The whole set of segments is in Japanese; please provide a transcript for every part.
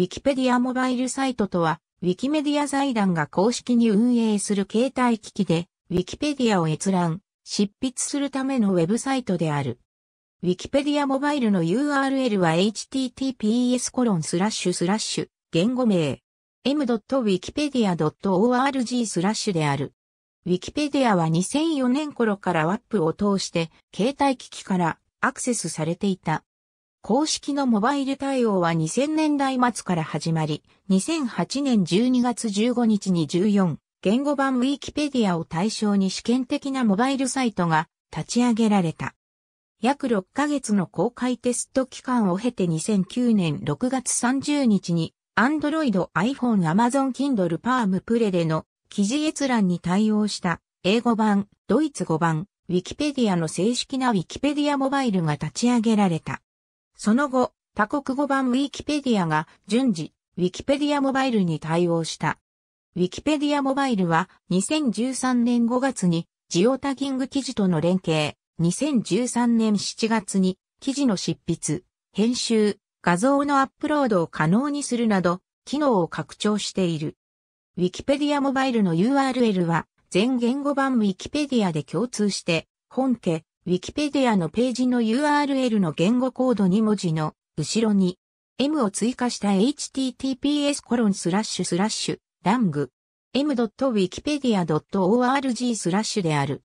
ウィキペディアモバイルサイトとは、ウィキメディア財団が公式に運営する携帯機器で、ウィキペディアを閲覧、執筆するためのウェブサイトである。ウィキペディアモバイルの URL は https:// 言語名 m.wikipedia.org スラッシュである。ウィキペディアは2004年頃から WAP を通して携帯機器からアクセスされていた。公式のモバイル対応は2000年代末から始まり、2008年12月15日に14言語版ウィキペディアを対象に試験的なモバイルサイトが立ち上げられた。約6ヶ月の公開テスト期間を経て2009年6月30日に Android iPhone Amazon Kindle Palm Pre での記事閲覧に対応した英語版、ドイツ語版、ウィキペディアの正式なウィキペディアモバイルが立ち上げられた。その後、他国語版ウィキペディアが順次、ウィキペディアモバイルに対応した。ウィキペディアモバイルは2013年5月にジオタギング記事との連携、2013年7月に記事の執筆、編集、画像のアップロードを可能にするなど、機能を拡張している。ウィキペディアモバイルの URL は全言語版ウィキペディアで共通して、本家、ウィキペディアのページの URL の言語コード2文字の後ろに M を追加した https コロンスラッシュスラッシュラング m.wikipedia.org スラッシュである。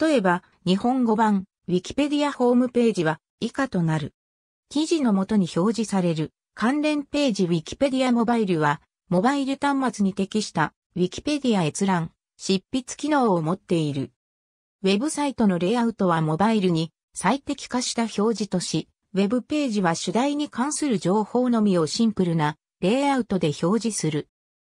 例えば、日本語版 Wikipedia ホームページは以下となる。記事のもとに表示される関連ページ Wikipedia モバイルは、モバイル端末に適した Wikipedia 閲覧、執筆機能を持っている。ウェブサイトのレイアウトはモバイルに最適化した表示とし、ウェブページは主題に関する情報のみをシンプルなレイアウトで表示する。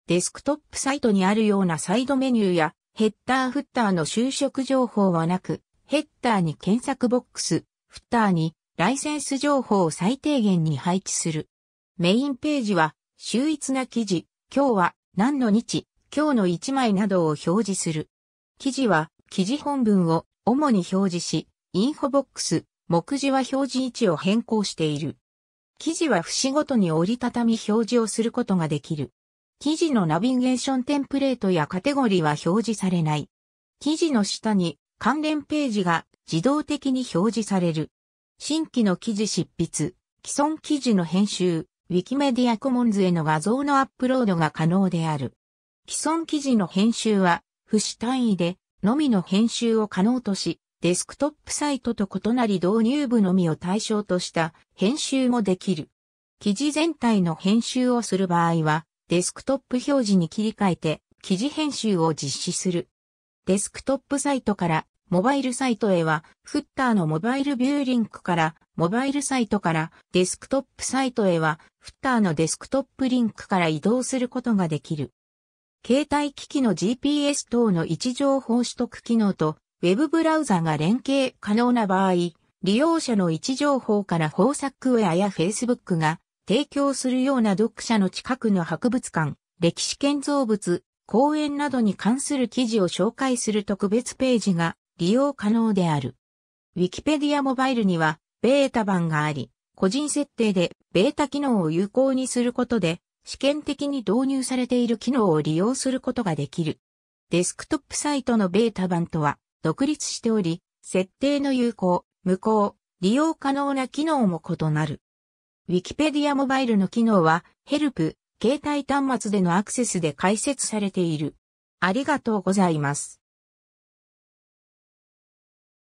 デスクトップサイトにあるようなサイドメニューやヘッダーフッターの就職情報はなく、ヘッダーに検索ボックス、フッターにライセンス情報を最低限に配置する。メインページは秀逸な記事、今日は何の日、今日の1枚などを表示する。記事は記事本文を主に表示し、インフォボックス、目次は表示位置を変更している。記事は節ごとに折りたたみ表示をすることができる。記事のナビゲーションテンプレートやカテゴリーは表示されない。記事の下に関連ページが自動的に表示される。新規の記事執筆、既存記事の編集、ウィキメディアコモンズへの画像のアップロードが可能である。既存記事の編集は、不死単位でのみの編集を可能とし、デスクトップサイトと異なり導入部のみを対象とした編集もできる。記事全体の編集をする場合は、デスクトップ表示に切り替えて、記事編集を実施する。デスクトップサイトからモバイルサイトへは、フッターのモバイルビューリンクから、モバイルサイトからデスクトップサイトへは、フッターのデスクトップリンクから移動することができる。携帯機器の GPS 等の位置情報取得機能と、ウェブブラウザが連携可能な場合、利用者の位置情報から豊作ウェアや Facebook が提供するような読者の近くの博物館、歴史建造物、公園などに関する記事を紹介する特別ページが利用可能である。Wikipedia モバイルにはベータ版があり、個人設定でベータ機能を有効にすることで試験的に導入されている機能を利用することができる。デスクトップサイトのベータ版とは独立しており、設定の有効、無効、利用可能な機能も異なる。Wikipedia モバイルの機能は、ヘルプ、携帯端末でのアクセスで解説されている。ありがとうございます。